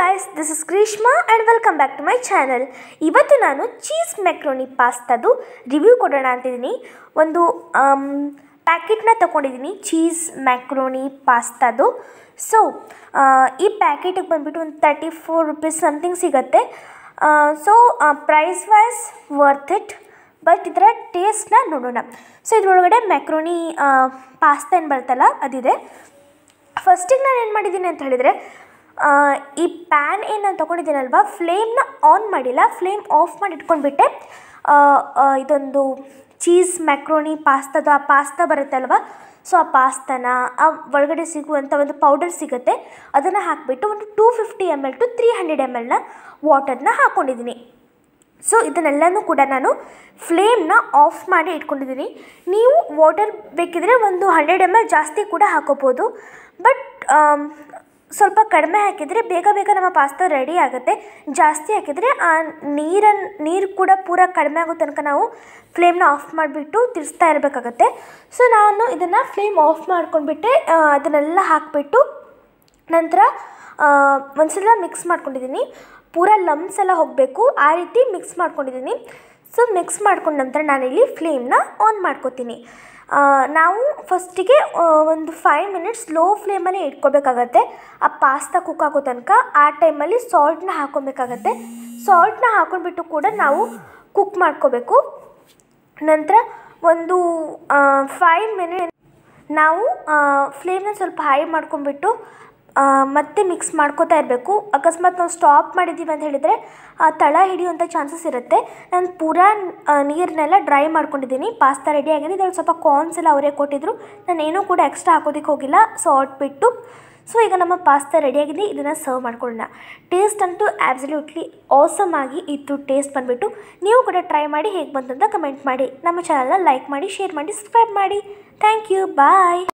guys this is Greeshma and welcome back to my channel ಇವತ್ತು ನಾನು cheese ಮೆಕ್ರೋನಿ ಪಾಸ್ತಾದು review ಕೊಡೋಣ ಅಂತಿದ್ದೀನಿ ಒಂದು ಪ್ಯಾಕೆಟ್ನ ತೊಗೊಂಡಿದ್ದೀನಿ ಚೀಸ್ ಮ್ಯಾಕ್ರೋನಿ ಪಾಸ್ತಾದು ಸೊ ಈ ಪ್ಯಾಕೆಟಿಗೆ ಬಂದುಬಿಟ್ಟು ಒಂದು ತರ್ಟಿ ಫೋರ್ ರುಪೀಸ್ ಸಮಥಿಂಗ್ ಸಿಗುತ್ತೆ so price wise worth it but ಇದರ ಟೇಸ್ಟ್ನ ನೋಡೋಣ ಸೊ ಇದರೊಳಗಡೆ ಮ್ಯಾಕ್ರೋನಿ ಪಾಸ್ತಾ ಏನು ಬರುತ್ತಲ್ಲ ಅದಿದೆ ಫಸ್ಟಿಗೆ ನಾನು ಏನು ಮಾಡಿದ್ದೀನಿ ಅಂತ ಹೇಳಿದರೆ ಈ ಪ್ಯಾನ್ ಏನು ನಾನು ತೊಗೊಂಡಿದ್ದೀನಲ್ವ ಫ್ಲೇಮ್ನ ಆನ್ ಮಾಡಿಲ್ಲ ಫ್ಲೇಮ್ ಆಫ್ ಮಾಡಿ ಇಟ್ಕೊಂಡ್ಬಿಟ್ಟೆ ಇದೊಂದು ಚೀಸ್ ಮ್ಯಾಕ್ರೋನಿ ಪಾಸ್ತಾದ ಆ ಪಾಸ್ತಾ ಬರುತ್ತಲ್ವ ಸೊ ಆ ಪಾಸ್ತಾನ ಆ ಒಳಗಡೆ ಸಿಗುವಂಥ ಒಂದು ಪೌಡರ್ ಸಿಗುತ್ತೆ ಅದನ್ನು ಹಾಕಿಬಿಟ್ಟು ಒಂದು two fifty M L to three hundred M ಎಲ್ನ ವಾಟರ್ನ ಹಾಕ್ಕೊಂಡಿದ್ದೀನಿ ಸೊ ಇದನ್ನೆಲ್ಲನೂ ಕೂಡ ನಾನು ಫ್ಲೇಮ್ನ ಆಫ್ ಮಾಡಿ ಇಟ್ಕೊಂಡಿದ್ದೀನಿ ನೀವು ವಾಟರ್ ಬೇಕಿದ್ರೆ ಒಂದು ಹಂಡ್ರೆಡ್ ಎಮ್ ಎಲ್ ಜಾಸ್ತಿ ಕೂಡ ಹಾಕೋಬೋದು ಬಟ್ ಸ್ವಲ್ಪ ಕಡಿಮೆ ಹಾಕಿದರೆ ಬೇಗ ಬೇಗ ನಮ್ಮ ಪಾಸ್ತಾ ರೆಡಿ ಆಗುತ್ತೆ ಜಾಸ್ತಿ ಹಾಕಿದರೆ ಆ ನೀರನ್ನು ನೀರು ಕೂಡ ಪೂರ ಕಡಿಮೆ ಆಗೋ ತನಕ ನಾವು ಫ್ಲೇಮ್ನ ಆಫ್ ಮಾಡಿಬಿಟ್ಟು ತಿರ್ಸ್ತಾ ಇರಬೇಕಾಗತ್ತೆ ಸೊ ನಾನು ಇದನ್ನು ಫ್ಲೇಮ್ ಆಫ್ ಮಾಡ್ಕೊಂಡ್ಬಿಟ್ಟೆ ಅದನ್ನೆಲ್ಲ ಹಾಕಿಬಿಟ್ಟು ನಂತರ ಒಂದ್ಸಲ ಮಿಕ್ಸ್ ಮಾಡ್ಕೊಂಡಿದ್ದೀನಿ ಪೂರ ಲಮ್ಸ್ ಎಲ್ಲ ಹೋಗಬೇಕು ಆ ರೀತಿ ಮಿಕ್ಸ್ ಮಾಡ್ಕೊಂಡಿದ್ದೀನಿ ಸೊ ಮಿಕ್ಸ್ ಮಾಡ್ಕೊಂಡ ನಂತರ ನಾನಿಲ್ಲಿ ಫ್ಲೇಮ್ನ ಆನ್ ಮಾಡ್ಕೋತೀನಿ ನಾವು ಫಸ್ಟಿಗೆ ಒಂದು ಫೈವ್ ಮಿನಿಟ್ಸ್ ಲೋ ಫ್ಲೇಮಲ್ಲೇ ಇಟ್ಕೋಬೇಕಾಗತ್ತೆ ಆ ಪಾಸ್ತಾ ಕುಕ್ ಆಗೋ ತನಕ ಆ ಟೈಮಲ್ಲಿ ಸಾಲ್ಟ್ನ ಹಾಕ್ಕೊಬೇಕಾಗತ್ತೆ ಸಾಲ್ಟ್ನ ಹಾಕೊಂಡ್ಬಿಟ್ಟು ಕೂಡ ನಾವು ಕುಕ್ ಮಾಡ್ಕೋಬೇಕು ನಂತರ ಒಂದು ಫೈವ್ ಮಿನಿಟ್ ನಾವು ಫ್ಲೇಮನ್ನ ಸ್ವಲ್ಪ ಹೈ ಮಾಡ್ಕೊಂಡ್ಬಿಟ್ಟು ಮತ್ತೆ ಮಿಕ್ಸ್ ಮಾಡ್ಕೋತಾ ಇರಬೇಕು ಅಕಸ್ಮಾತ್ ನಾವು ಸ್ಟಾಪ್ ಮಾಡಿದ್ದೀವಿ ಅಂತ ಹೇಳಿದರೆ ತಳ ಹಿಡಿಯುವಂಥ ಚಾನ್ಸಸ್ ಇರುತ್ತೆ ನಾನು ಪೂರಾ ನೀರನ್ನೆಲ್ಲ ಡ್ರೈ ಮಾಡ್ಕೊಂಡಿದ್ದೀನಿ ಪಾಸ್ತಾ ರೆಡಿ ಆಗಿದೆ ಸ್ವಲ್ಪ ಕಾರ್ನ್ಸ್ ಎಲ್ಲ ಅವರೇ ಕೊಟ್ಟಿದ್ರು ನಾನು ಏನೂ ಕೂಡ ಎಕ್ಸ್ಟ್ರಾ ಹಾಕೋದಕ್ಕೆ ಹೋಗಿಲ್ಲ ಸಾಲ್ಟ್ ಬಿಟ್ಟು ಸೊ ಈಗ ನಮ್ಮ ಪಾಸ್ತಾ ರೆಡಿಯಾಗಿದೆ ಇದನ್ನು ಸರ್ವ್ ಮಾಡ್ಕೊಳ್ಳೋಣ ಟೇಸ್ಟ್ ಅಂತೂ ಆ್ಯಬ್ಸಲ್ಯೂಟ್ಲಿ ಆಸಮ್ ಆಗಿ ಇತ್ತು ಟೇಸ್ಟ್ ಬಂದುಬಿಟ್ಟು ನೀವು ಕೂಡ ಟ್ರೈ ಮಾಡಿ ಹೇಗೆ ಬಂತು ಅಂತ ಕಮೆಂಟ್ ಮಾಡಿ ನಮ್ಮ ಚಾನಲ್ನ ಲೈಕ್ ಮಾಡಿ ಶೇರ್ ಮಾಡಿ ಸಬ್ಸ್ಕ್ರೈಬ್ ಮಾಡಿ ಥ್ಯಾಂಕ್ ಯು ಬಾಯ್